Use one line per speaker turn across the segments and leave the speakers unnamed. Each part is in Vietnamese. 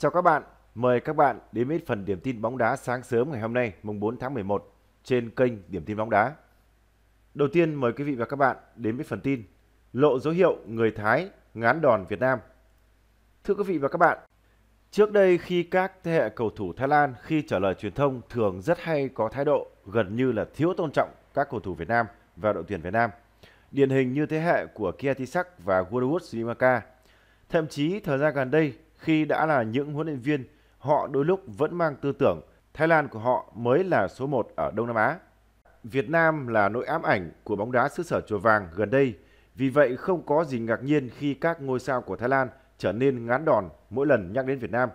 Chào các bạn, mời các bạn đến với phần điểm tin bóng đá sáng sớm ngày hôm nay, mùng 4 tháng 11 trên kênh Điểm tin bóng đá. Đầu tiên mời quý vị và các bạn đến với phần tin Lộ dấu hiệu người Thái ngán đòn Việt Nam. Thưa quý vị và các bạn, trước đây khi các thế hệ cầu thủ Thái Lan khi trả lời truyền thông thường rất hay có thái độ gần như là thiếu tôn trọng các cầu thủ Việt Nam và đội tuyển Việt Nam. Điển hình như thế hệ của Kiatisak và Woodwood Srimaka. Thậm chí thời gian gần đây, khi đã là những huấn luyện viên, họ đôi lúc vẫn mang tư tưởng Thái Lan của họ mới là số 1 ở Đông Nam Á. Việt Nam là nỗi ám ảnh của bóng đá xứ sở chùa vàng gần đây, vì vậy không có gì ngạc nhiên khi các ngôi sao của Thái Lan trở nên ngán đòn mỗi lần nhắc đến Việt Nam.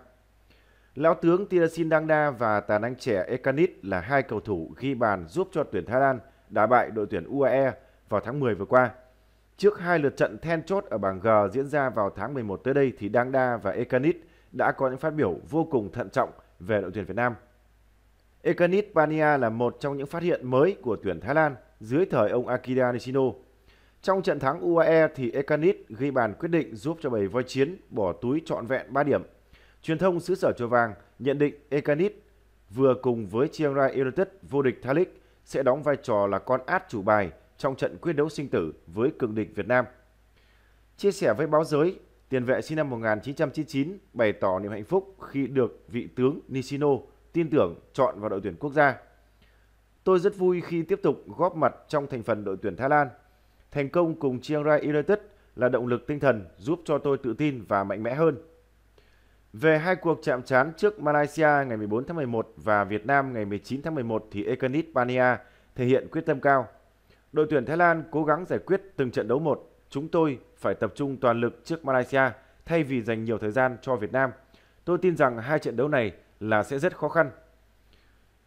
Lão tướng Tirasin Dangda và tàn anh trẻ Ekanit là hai cầu thủ ghi bàn giúp cho tuyển Thái Lan đá bại đội tuyển UAE vào tháng 10 vừa qua. Trước hai lượt trận then chốt ở bảng G diễn ra vào tháng 11 tới đây thì Đăng Đa và Ekanit đã có những phát biểu vô cùng thận trọng về đội tuyển Việt Nam. Ekanit Pania là một trong những phát hiện mới của tuyển Thái Lan dưới thời ông Akira Nishino. Trong trận thắng UAE thì Ekanit ghi bàn quyết định giúp cho bầy voi chiến bỏ túi trọn vẹn 3 điểm. Truyền thông xứ sở chùa vàng nhận định Ekanit vừa cùng với Chiang Rai United vô địch Thalik sẽ đóng vai trò là con át chủ bài – trong trận quyết đấu sinh tử với cường địch Việt Nam. Chia sẻ với báo giới, tiền vệ sinh năm 1999 bày tỏ niềm hạnh phúc khi được vị tướng Nishino tin tưởng chọn vào đội tuyển quốc gia. Tôi rất vui khi tiếp tục góp mặt trong thành phần đội tuyển Thái Lan. Thành công cùng Chiang Rai United là động lực tinh thần giúp cho tôi tự tin và mạnh mẽ hơn. Về hai cuộc chạm trán trước Malaysia ngày 14 tháng 11 và Việt Nam ngày 19 tháng 11 thì Ekanit Pania thể hiện quyết tâm cao. Đội tuyển Thái Lan cố gắng giải quyết từng trận đấu một. Chúng tôi phải tập trung toàn lực trước Malaysia thay vì dành nhiều thời gian cho Việt Nam. Tôi tin rằng hai trận đấu này là sẽ rất khó khăn.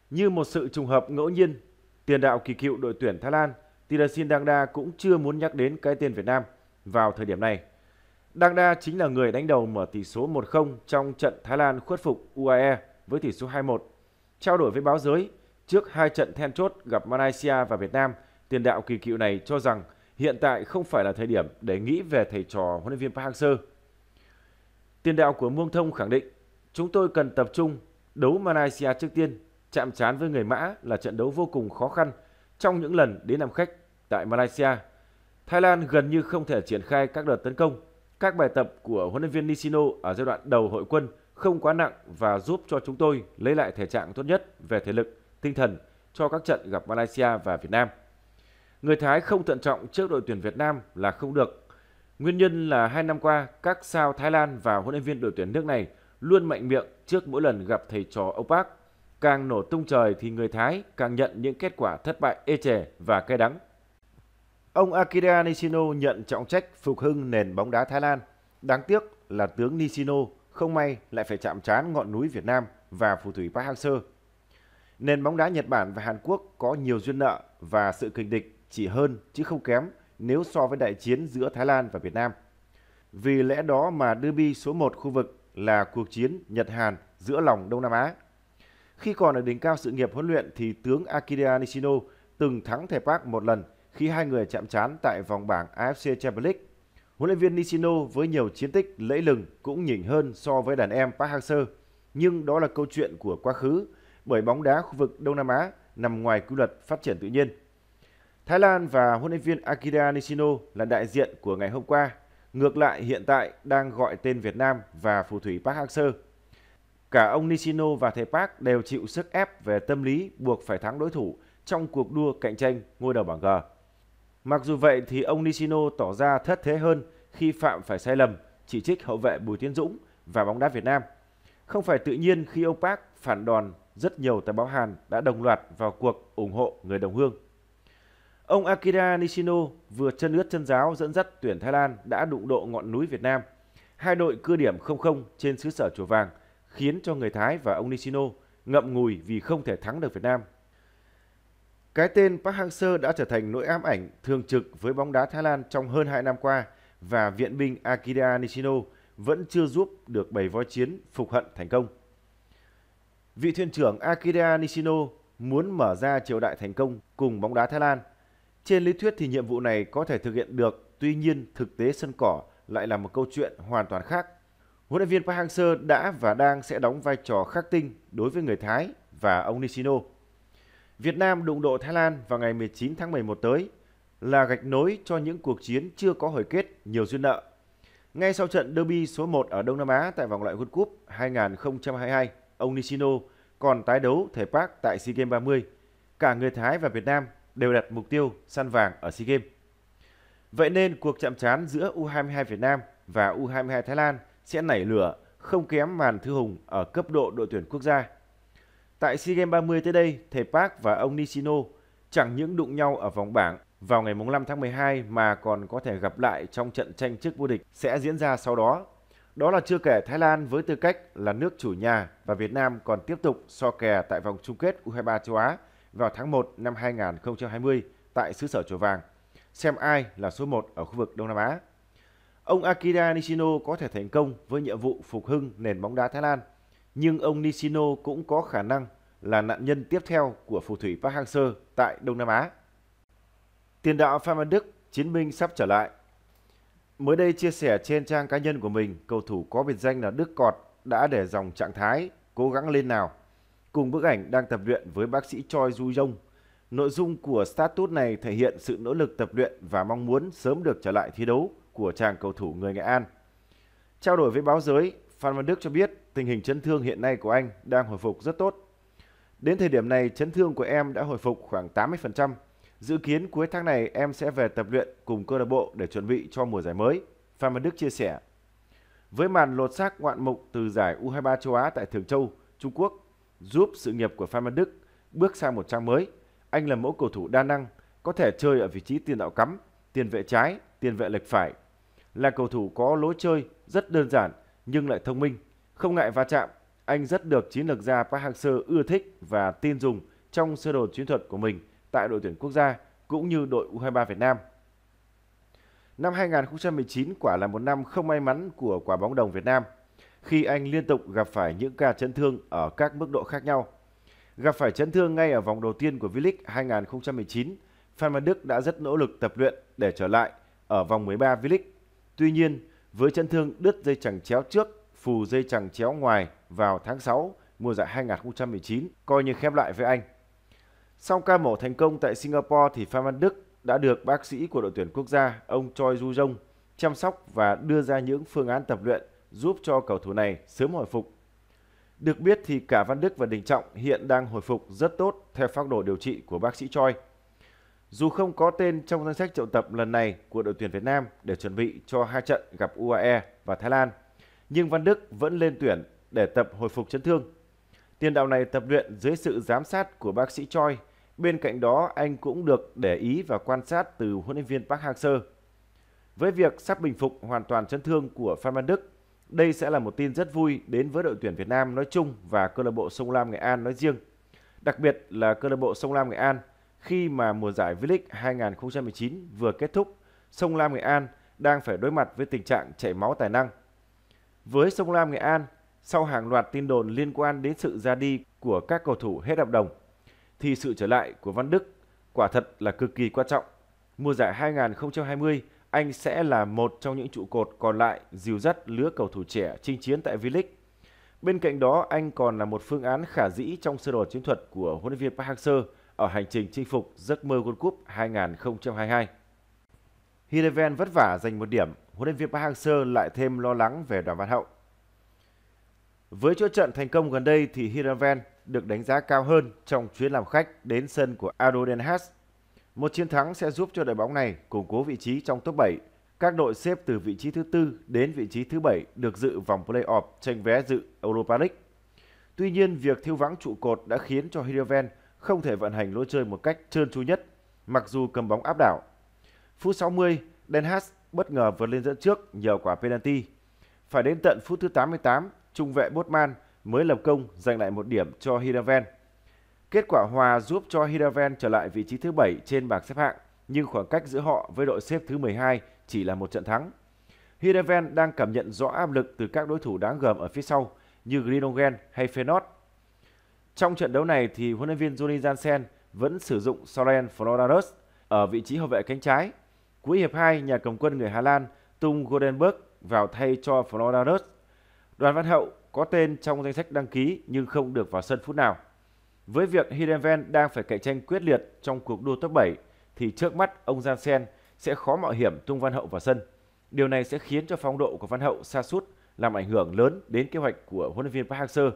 Như một sự trùng hợp ngẫu nhiên, tiền đạo kỳ cựu đội tuyển Thái Lan Tirasin Dangda cũng chưa muốn nhắc đến cái tên Việt Nam vào thời điểm này. Dangda chính là người đánh đầu mở tỷ số 1-0 trong trận Thái Lan khuất phục UAE với tỷ số 2-1. Trao đổi với báo giới, trước hai trận then chốt gặp Malaysia và Việt Nam – tiền đạo kỳ cựu này cho rằng hiện tại không phải là thời điểm để nghĩ về thầy trò huấn luyện viên Park Hang-seo. Tiền đạo của Muông Thông khẳng định, chúng tôi cần tập trung đấu Malaysia trước tiên, chạm trán với người Mã là trận đấu vô cùng khó khăn trong những lần đến làm khách tại Malaysia. Thái Lan gần như không thể triển khai các đợt tấn công. Các bài tập của huấn luyện viên Nishino ở giai đoạn đầu hội quân không quá nặng và giúp cho chúng tôi lấy lại thể trạng tốt nhất về thể lực, tinh thần cho các trận gặp Malaysia và Việt Nam. Người Thái không thận trọng trước đội tuyển Việt Nam là không được. Nguyên nhân là hai năm qua, các sao Thái Lan và huấn luyện viên đội tuyển nước này luôn mạnh miệng trước mỗi lần gặp thầy trò ông Park. Càng nổ tung trời thì người Thái càng nhận những kết quả thất bại ê chề và cay đắng. Ông Akira Nishino nhận trọng trách phục hưng nền bóng đá Thái Lan. Đáng tiếc là tướng Nishino không may lại phải chạm trán ngọn núi Việt Nam và phù thủy Park Hang-seo. Nền bóng đá Nhật Bản và Hàn Quốc có nhiều duyên nợ và sự kình địch chỉ hơn chứ không kém nếu so với đại chiến giữa Thái Lan và Việt Nam. Vì lẽ đó mà derby số 1 khu vực là cuộc chiến Nhật-Hàn giữa lòng Đông Nam Á. Khi còn ở đỉnh cao sự nghiệp huấn luyện thì tướng Akira Nishino từng thắng thầy Park một lần khi hai người chạm trán tại vòng bảng AFC Champions League. Huấn luyện viên Nishino với nhiều chiến tích lẫy lừng cũng nhỉnh hơn so với đàn em Park Hang-seo, nhưng đó là câu chuyện của quá khứ bởi bóng đá khu vực Đông Nam Á nằm ngoài quy luật phát triển tự nhiên. Thái Lan và huấn luyện viên Akira Nishino là đại diện của ngày hôm qua. Ngược lại, hiện tại đang gọi tên Việt Nam và phù thủy Park Hang-seo. Cả ông Nishino và thầy Park đều chịu sức ép về tâm lý buộc phải thắng đối thủ trong cuộc đua cạnh tranh ngôi đầu bảng G. Mặc dù vậy thì ông Nishino tỏ ra thất thế hơn khi phạm phải sai lầm chỉ trích hậu vệ Bùi Tiến Dũng và bóng đá Việt Nam. Không phải tự nhiên khi ông Park phản đòn rất nhiều tờ báo Hàn đã đồng loạt vào cuộc ủng hộ người đồng hương. Ông Akira Nishino vừa chân ướt chân giáo dẫn dắt tuyển Thái Lan đã đụng độ ngọn núi Việt Nam. Hai đội cưa điểm 0-0 trên xứ sở Chùa Vàng khiến cho người Thái và ông Nishino ngậm ngùi vì không thể thắng được Việt Nam. Cái tên Park Hang-seo đã trở thành nỗi ám ảnh thường trực với bóng đá Thái Lan trong hơn 2 năm qua và viện binh Akira Nishino vẫn chưa giúp được bầy voi chiến phục hận thành công. Vị thuyền trưởng Akira Nishino muốn mở ra triều đại thành công cùng bóng đá Thái Lan trên lý thuyết thì nhiệm vụ này có thể thực hiện được, tuy nhiên thực tế sân cỏ lại là một câu chuyện hoàn toàn khác. Huấn luyện viên Park Hang-seo đã và đang sẽ đóng vai trò khắc tinh đối với người Thái và ông Nishino. Việt Nam đụng độ Thái Lan vào ngày 19 tháng 11 tới là gạch nối cho những cuộc chiến chưa có hồi kết nhiều duyên nợ. Ngay sau trận derby số 1 ở Đông Nam Á tại vòng loại World Cup 2022, ông Nishino còn tái đấu thể Park tại SEA Games 30. Cả người Thái và Việt Nam đều đặt mục tiêu săn vàng ở SEA Games. Vậy nên cuộc chạm trán giữa U22 Việt Nam và U22 Thái Lan sẽ nảy lửa không kém màn thư hùng ở cấp độ đội tuyển quốc gia. Tại SEA Games 30 tới đây, thầy Park và ông Nishino chẳng những đụng nhau ở vòng bảng vào ngày 5 tháng 12 mà còn có thể gặp lại trong trận tranh chức vô địch sẽ diễn ra sau đó. Đó là chưa kể Thái Lan với tư cách là nước chủ nhà và Việt Nam còn tiếp tục so kè tại vòng chung kết U23 châu Á vào tháng 1 năm 2020 tại xứ sở chùa vàng, xem ai là số 1 ở khu vực Đông Nam Á. Ông Akira Nishino có thể thành công với nhiệm vụ phục hưng nền bóng đá Thái Lan, nhưng ông Nishino cũng có khả năng là nạn nhân tiếp theo của phù thủy Park Hang-seo tại Đông Nam Á. Tiền đạo Phan Văn Đức chiến binh sắp trở lại. Mới đây chia sẻ trên trang cá nhân của mình, cầu thủ có biệt danh là Đức Cọt đã để dòng trạng thái cố gắng lên nào cùng bức ảnh đang tập luyện với bác sĩ Choi Ju Jong. Nội dung của status này thể hiện sự nỗ lực tập luyện và mong muốn sớm được trở lại thi đấu của chàng cầu thủ người Nghệ An. Trao đổi với báo giới, Phan Văn Đức cho biết tình hình chấn thương hiện nay của anh đang hồi phục rất tốt. Đến thời điểm này, chấn thương của em đã hồi phục khoảng 80%. Dự kiến cuối tháng này em sẽ về tập luyện cùng câu lạc bộ để chuẩn bị cho mùa giải mới, Phan Văn Đức chia sẻ. Với màn lột xác ngoạn mục từ giải U23 châu Á tại Thường Châu, Trung Quốc giúp sự nghiệp của Phan Văn Đức bước sang một trang mới. Anh là mẫu cầu thủ đa năng, có thể chơi ở vị trí tiền đạo cắm, tiền vệ trái, tiền vệ lệch phải. Là cầu thủ có lối chơi rất đơn giản nhưng lại thông minh, không ngại va chạm. Anh rất được chiến lược gia Park Hang-seo ưa thích và tin dùng trong sơ đồ chiến thuật của mình tại đội tuyển quốc gia cũng như đội U23 Việt Nam. Năm 2019 quả là một năm không may mắn của quả bóng đồng Việt Nam – khi anh liên tục gặp phải những ca chấn thương ở các mức độ khác nhau. Gặp phải chấn thương ngay ở vòng đầu tiên của V-League 2019, Phan Văn Đức đã rất nỗ lực tập luyện để trở lại ở vòng 13 V-League. Tuy nhiên, với chấn thương đứt dây chằng chéo trước, phù dây chằng chéo ngoài vào tháng 6 mùa giải 2019 coi như khép lại với anh. Sau ca mổ thành công tại Singapore thì Phan Văn Đức đã được bác sĩ của đội tuyển quốc gia ông Choi Ju Jong chăm sóc và đưa ra những phương án tập luyện giúp cho cầu thủ này sớm hồi phục. Được biết thì cả Văn Đức và Đình Trọng hiện đang hồi phục rất tốt theo phác đồ điều trị của bác sĩ Choi. Dù không có tên trong danh sách triệu tập lần này của đội tuyển Việt Nam để chuẩn bị cho hai trận gặp UAE và Thái Lan, nhưng Văn Đức vẫn lên tuyển để tập hồi phục chấn thương. Tiền đạo này tập luyện dưới sự giám sát của bác sĩ Choi. Bên cạnh đó, anh cũng được để ý và quan sát từ huấn luyện viên Park Hang-seo. Với việc sắp bình phục hoàn toàn chấn thương của Phan Văn Đức đây sẽ là một tin rất vui đến với đội tuyển Việt Nam nói chung và câu lạc bộ Sông Lam Nghệ An nói riêng. Đặc biệt là câu lạc bộ Sông Lam Nghệ An khi mà mùa giải V-League 2019 vừa kết thúc, Sông Lam Nghệ An đang phải đối mặt với tình trạng chảy máu tài năng. Với Sông Lam Nghệ An, sau hàng loạt tin đồn liên quan đến sự ra đi của các cầu thủ hết hợp đồng, thì sự trở lại của Văn Đức quả thật là cực kỳ quan trọng. Mùa giải 2020 anh sẽ là một trong những trụ cột còn lại dìu dắt lứa cầu thủ trẻ chinh chiến tại V-League. Bên cạnh đó, anh còn là một phương án khả dĩ trong sơ đồ chiến thuật của huấn luyện viên Park Hang-seo ở hành trình chinh phục giấc mơ World Cup 2022. Hideven vất vả giành một điểm, huấn luyện viên Park Hang-seo lại thêm lo lắng về Đoàn Văn Hậu. Với chỗ trận thành công gần đây thì Hideven được đánh giá cao hơn trong chuyến làm khách đến sân của Ado Den một chiến thắng sẽ giúp cho đội bóng này củng cố vị trí trong top 7. Các đội xếp từ vị trí thứ tư đến vị trí thứ bảy được dự vòng play-off tranh vé dự Europa League. Tuy nhiên, việc thiếu vắng trụ cột đã khiến cho Heerenveen không thể vận hành lối chơi một cách trơn tru nhất, mặc dù cầm bóng áp đảo. Phút 60, Den Haas bất ngờ vượt lên dẫn trước nhờ quả penalty. Phải đến tận phút thứ 88, trung vệ Botman mới lập công giành lại một điểm cho Heerenveen. Kết quả hòa giúp cho Hiraven trở lại vị trí thứ 7 trên bảng xếp hạng, nhưng khoảng cách giữa họ với đội xếp thứ 12 chỉ là một trận thắng. Hiraven đang cảm nhận rõ áp lực từ các đối thủ đáng gờm ở phía sau như Grinogen hay Feyenoord. Trong trận đấu này thì huấn luyện viên Johnny Jansen vẫn sử dụng Soren Floranus ở vị trí hậu vệ cánh trái. Cuối hiệp 2, nhà cầm quân người Hà Lan tung Goldenberg vào thay cho Floranus. Đoàn Văn Hậu có tên trong danh sách đăng ký nhưng không được vào sân phút nào. Với việc Hiddenven đang phải cạnh tranh quyết liệt trong cuộc đua top 7 thì trước mắt ông Jansen sẽ khó mạo hiểm tung Văn Hậu vào sân. Điều này sẽ khiến cho phong độ của Văn Hậu xa sút làm ảnh hưởng lớn đến kế hoạch của huấn luyện viên Park Hang-seo.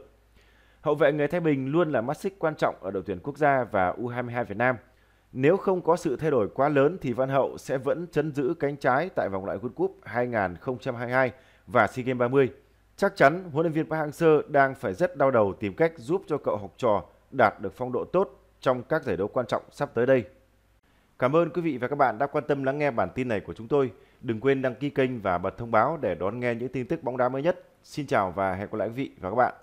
Hậu vệ người Thái Bình luôn là mắt xích quan trọng ở đội tuyển quốc gia và U22 Việt Nam. Nếu không có sự thay đổi quá lớn thì Văn Hậu sẽ vẫn chấn giữ cánh trái tại vòng loại World Cup 2022 và SEA Games 30. Chắc chắn huấn luyện viên Park Hang-seo đang phải rất đau đầu tìm cách giúp cho cậu học trò đạt được phong độ tốt trong các giải đấu quan trọng sắp tới đây. Cảm ơn quý vị và các bạn đã quan tâm lắng nghe bản tin này của chúng tôi. Đừng quên đăng ký kênh và bật thông báo để đón nghe những tin tức bóng đá mới nhất. Xin chào và hẹn gặp lại quý vị và các bạn.